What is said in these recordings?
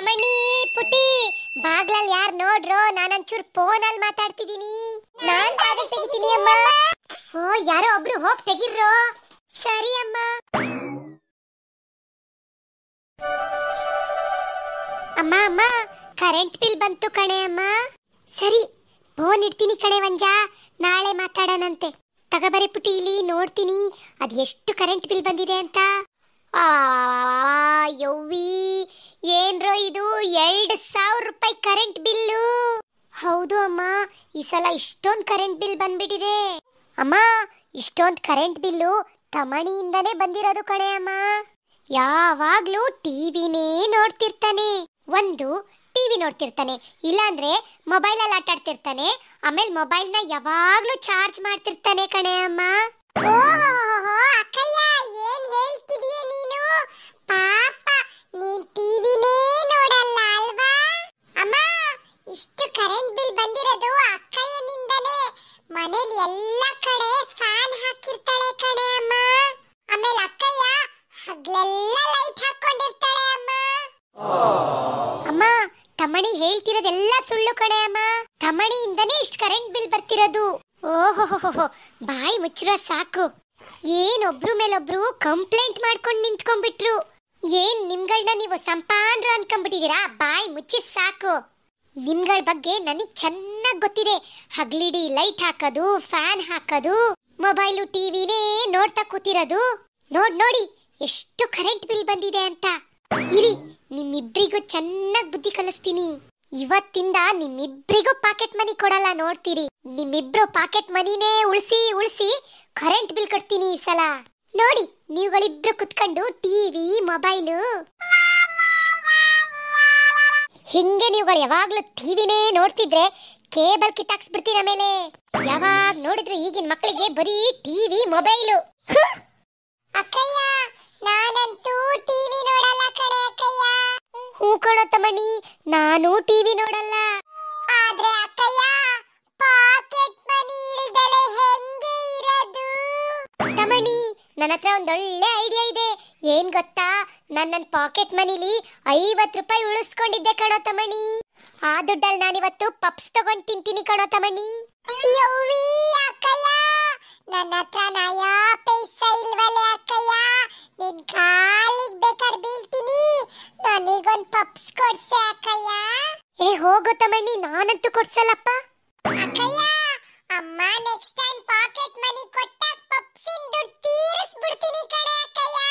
ರಮಣಿ ಪುಟಿ ಬಾಗ್ಲಲ್ಲಿ ಯಾರು ನೋಡ್ರೋ ಫೋನ್ ಅಲ್ಲಿ ಮಾತಾಡ್ತಿದೀನಿ ನಾನ್ ಬಾಗಿಲು ತೆಗಿತೀನಿ ಅಮ್ಮ ಓ ಯಾರೋ ಒಬ್ರು ಹೋಗಿ ತೆಗಿರ್ರೋ ಸರಿ ಅಮ್ಮ ಅಮ್ಮ ಅಮ್ಮ ಕರೆಂಟ್ ಬಿಲ್ ಬಂತು ಕಣೆ ಅಮ್ಮ ಸರಿ ಫೋನ್ ಇಡ್ತೀನಿ ಕಣೆ ವಂಜ ನಾಳೆ ಮಾತಾಡೋಣಂತೆ ತಗಬರಿ ಪುಟಿ ಇಲ್ಲಿ ನೋಡ್ತೀನಿ ಅದು ಎಷ್ಟು ಕರೆಂಟ್ ಬಿಲ್ ಬಂದಿದೆ ಅಂತ ಯವ್ವಿ ಏನ್ರೋ ಇದು ಎರಡು ಸಾವಿರ ರೂಪಾಯಿ ಕರೆಂಟ್ ಬಿಲ್ಲು ಹೌದು ಅಮ್ಮ ಈ ಸಲ ಇಷ್ಟೊಂದು ಕರೆಂಟ್ ಬಿಲ್ ಬಂದ್ಬಿಟ್ಟಿದೆ ಅಮ್ಮ ಇಷ್ಟೊಂದು ಕರೆಂಟ್ ಬಿಲ್ಲು ತಮಣಿಯಿಂದನೇ ಬಂದಿರೋದು ಕಣೆ ಅಮ್ಮ ಯಾವಾಗಲೂ ಟಿವಿನೇ ನೋಡ್ತಿರ್ತಾನೆ ಒಂದು ಟಿವಿ ನೋಡ್ತಿರ್ತಾನೆ ಇಲ್ಲಾಂದ್ರೆ ಮೊಬೈಲಲ್ಲಿ ಆಟ ಆಡ್ತಿರ್ತಾನೆ ಆಮೇಲೆ ಮೊಬೈಲ್ನ ಯಾವಾಗಲೂ ಚಾರ್ಜ್ ಮಾಡ್ತಿರ್ತಾನೆ ಕಣೆ ಅಮ್ಮ ಓ ಅಕ್ಕಯ್ಯ ಏನ್ ಹೇಳ್ತಿದೀಯ ನೀನು ಪಾಪ ನೀನ್ ಟಿವಿನೇ ನೋಡಲ್ಲ ಅಲ್ವಾ ಅಮ್ಮ ಇಷ್ಟು ಕರೆಂಟ್ ಬಿಲ್ ಬಂದಿರೋದು ಅಕ್ಕಯ್ಯನಿಂದನೇ ಮನೇಲಿ ಎಲ್ಲ ಕಡೆ ಫ್ಯಾನ್ ಹಾಕಿರ್ತಾಳೆ ಕಣೆ ಅಮ್ಮ ಆಮೇಲೆ ಅಕ್ಕಯ್ಯ ಹಗ್ಲೆಲ್ಲ ಲೈಟ್ ಹಾಕೊಂಡಿರ್ತಾಳೆ ಅಮ್ಮ ಅಮ್ಮ ತಮಣಿ ಹೇಳ್ತಿರೋದೆಲ್ಲ ಸುಳ್ಳು ಕಣೆ ಅಮ್ಮ ತಮಣಿಯಿಂದನೇ ಇಷ್ಟು ಕರೆಂಟ್ ಬಿಲ್ ಬರ್ತಿರೋದು ಓಹೋ ಬಾಯಿ ಮುಚ್ಚಿರೋ ಸಾಕು ಏನೊಬ್ರು ಮೇಲೊಬ್ರು ಕಂಪ್ಲೇಂಟ್ ಮಾಡ್ಕೊಂಡು ನಿಂತ್ಕೊಂಡ್ಬಿಟ್ರು ಏನ್ ನಿಮ್ಗಳನ್ನ ನೀವು ಸಂಪಾನ್ರು ಅನ್ಕೊಂಡ್ಬಿಟ್ಟಿದೀರಾ ಬಾಯಿ ಮುಚ್ಚಿ ಸಾಕು ನಿಮ್ಗಳ ಬಗ್ಗೆ ನನಗೆ ಚೆನ್ನಾಗ್ ಗೊತ್ತಿದೆ ಹಗ್ಲಿಡಿ ಲೈಟ್ ಹಾಕೋದು ಫ್ಯಾನ್ ಹಾಕೋದು ಮೊಬೈಲು ಟಿವಿನೇ ನೋಡ್ತಾ ಕೂತಿರೋದು ನೋಡ್ ನೋಡಿ ಎಷ್ಟು ಕರೆಂಟ್ ಬಿಲ್ ಬಂದಿದೆ ಅಂತ ಇರಿ ನಿಮ್ಮಿಬ್ರಿಗೂ ಚೆನ್ನಾಗ್ ಬುದ್ಧಿ ಕಲಿಸ್ತೀನಿ ಇವತ್ತಿಂದ ನಿಮ್ಮಿಬ್ರಿಗೂ ಪಾಕೆಟ್ ಮನಿ ಕೊಡಲ್ಲ ನೋಡ್ತೀರಿ ನಿಮ್ಮಿಬ್ರು ಪಾಕೆಟ್ ಮನಿನೇ ಉಳಿಸಿ ಉಳಿಸಿ ಕರೆಂಟ್ ಬಿಲ್ ಕಟ್ತೀನಿ ಈ ಸಲ ನೋಡಿ ನೀವುಗಳಿಬ್ರು ಕುತ್ಕೊಂಡು ಟಿವಿ ಮೊಬೈಲು ಹಿಂಗೆ ನೀವುಗಳು ಯಾವಾಗ್ಲೂ ಟಿವಿನೇ ನೋಡ್ತಿದ್ರೆ ಕೇಬಲ್ ಕಿತ್ತಾಕ್ಸ್ಬಿಡ್ತೀರ ಮೇಲೆ ಯಾವಾಗ ನೋಡಿದ್ರು ಈಗಿನ ಮಕ್ಕಳಿಗೆ ಬರೀ ಟಿವಿ ಮೊಬೈಲು ಅಕ್ಕಯ್ಯ ಕೂತ್ಕೊಳ್ಳೋ ತಮಣಿ ನಾನು ಟಿವಿ ನೋಡಲ್ಲ ಆದ್ರೆ ಅಕ್ಕಯ್ಯ ಪಾಕೆಟ್ ಮನಿ ಇಲ್ದಲೆ ಹೆಂಗೆ ಇರದು ತಮಣಿ ನನ್ನ ಹತ್ರ ಒಂದು ಐಡಿಯಾ ಇದೆ ಏನ್ ಗೊತ್ತಾ ನಾನು ನನ್ನ ಪಾಕೆಟ್ ಮನಿಲಿ ಐವತ್ತು ರೂಪಾಯಿ ಉಳಿಸ್ಕೊಂಡಿದ್ದೆ ಕಣೋ ತಮಣಿ ಆ ದುಡ್ಡಲ್ಲಿ ನಾನಿವತ್ತು ಪಪ್ಸ್ ತಗೊಂಡ್ ತಿಂತೀನಿ ಕಣೋ ತಮಣಿ ಯವ್ವಿ ಅಕ್ಕಯ್ಯ ನನ್ನ ಹತ್ರ ನಯಾ ಪೈಸಾ ಇಲ್ವಲ್ಲ ಅಕ್ಕಯ್ಯ ನಿನ್ ಕಾಲಿಗೆ ಬೇಕಾದ್ರೆ ಬೀಳ್ತೀನಿ ನನಗೊಂದ್ ಪಪ್ಸ್ ಕೊಡ್ಸೆ ಅಕ್ಕಯ್ಯ ಏ ಹೋಗೋ ತಮ್ಮಣ್ಣಿ ನಾನಂತೂ ಕೊಡ್ಸಲ್ಲಪ್ಪ ಅಕ್ಕಯ್ಯ ಅಮ್ಮ ನೆಕ್ಸ್ಟ್ ಟೈಮ್ ಪಾಕೆಟ್ ಮನಿ ಕೊಟ್ಟಾಗ ಇಂದ ದುಡ್ಡು ತೀರಿಸ್ಬಿಡ್ತೀನಿ ಕಣೆ ಅಕ್ಕಯ್ಯ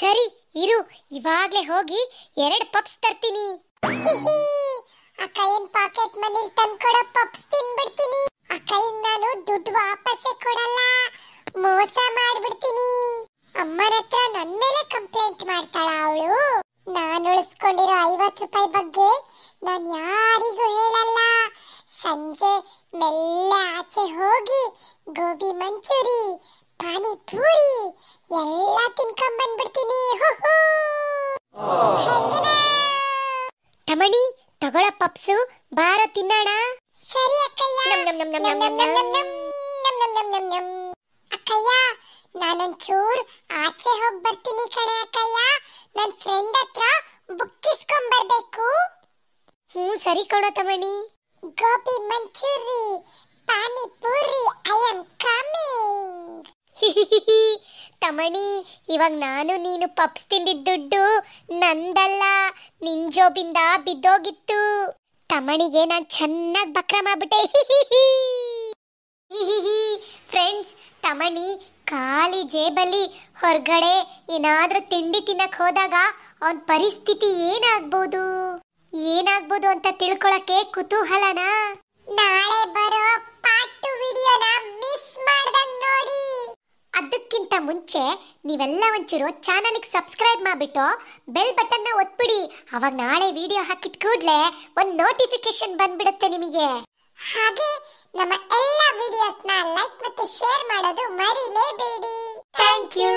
ಸರಿ ಇರು ಇವಾಗ್ಲೇ ಹೋಗಿ ಎರಡು ಪಪ್ಸ್ ತರ್ತೀನಿ ಅಕ್ಕಯ್ಯನ್ ಪಾಕೆಟ್ ಮನಿ ತಂದ್ಕೊಡೋ ಪಪ್ಸ್ ತಿನ್ಬಿಡ್ತೀನಿ ಇಟ್ಕೊಂಡಿರೋ ಐವತ್ತು ರೂಪಾಯಿ ಬಗ್ಗೆ ನಾನು ಯಾರಿಗೂ ಹೇಳಲ್ಲ ಸಂಜೆ ಮೆಲ್ಲ ಆಚೆ ಹೋಗಿ ಗೋಬಿ ಮಂಚೂರಿ ಪಾನಿಪೂರಿ ಎಲ್ಲ ತಿನ್ಕೊಂಡ್ ಬಂದ್ಬಿಡ್ತೀನಿ ತಮಣಿ ತಗೊಳ ಪಪ್ಸು ಬಾರ ತಿನ್ನೋಣ ಸರಿ ಅಕ್ಕಯ್ಯ ಅಕ್ಕಯ್ಯ ನಾನೊಂಚೂರು ಆಚೆ ಹೋಗಿ ಬರ್ತೀನಿ ಕಣೆ ಅಕ್ಕಯ್ಯ ನನ್ನ ಫ್ರೆಂಡ್ ಹತ್ರ ಬುಕ್ಕಿಸ್ಕೊಂಬರ್ಬೇಕು ಹ್ಞೂ ಸರಿ ಕೊಡೋ ತಮಣಿ gobi manchurian panipuri I am coming ತಮಣಿ ಇವಾಗ ನಾನು ನೀನು ಪಪ್ಸ್ ತಿಂದಿದ್ದ ದುಡ್ಡು ನಂದಲ್ಲ ನಿನ್ ಜೋಬಿಂದ ಬಿದ್ದೋಗಿತ್ತು ತಮಣಿಗೆ ನಾನು ಚೆನ್ನಾಗಿ ಬಕ್ರ ಮಾಡ್ಬಿಟ್ಟೆ ಫ್ರೆಂಡ್ಸ್ ತಮಣಿ ಖಾಲಿ ಜೇಬಲ್ಲಿ ಹೊರಗಡೆ ಏನಾದರೂ ತಿಂಡಿ ತಿನ್ನಕ್ಕೆ ಹೋದಾಗ ಅವನ ಪರಿಸ್ಥಿತಿ ಏನಾಗ್ಬೋದು ಏನಾಗ್ಬೋದು ಅಂತ ತಿಳ್ಕೊಳಕ್ಕೆ ಕುತೂಹಲನ ನಾಳೆ ಬರೋ ಪಾರ್ಟ್ ವಿಡಿಯೋನ ಮಿಸ್ ಮಾಡ್ದಂಗ್ ನೋಡಿ ಅದಕ್ಕಿಂತ ಮುಂಚೆ ನೀವೆಲ್ಲ ಒಂಚೂರು ಚಾನಲ್ಗೆ ಸಬ್ಸ್ಕ್ರೈಬ್ ಮಾಡಿಬಿಟ್ಟು ಬೆಲ್ ಬಟನ್ನ ಒತ್ಬಿಡಿ ಅವಾಗ ನಾಳೆ ವಿಡಿಯೋ ಹಾಕಿದ ಕೂಡಲೇ ಒಂದು ನೋಟಿಫಿಕೇಶನ್ ಬಂದ್ಬಿಡುತ್ತೆ ನಿಮಗೆ ಹಾಗೆ ನಮ್ಮ ಎಲ್ಲಾ ವಿಡಿಯೋಸ್ನ ಲೈಕ್ ಮತ್ತು ಶೇರ್ ಮಾಡೋದು ಮರಿಲೇಬೇಡಿ ಥ್ಯಾಂಕ್ ಯು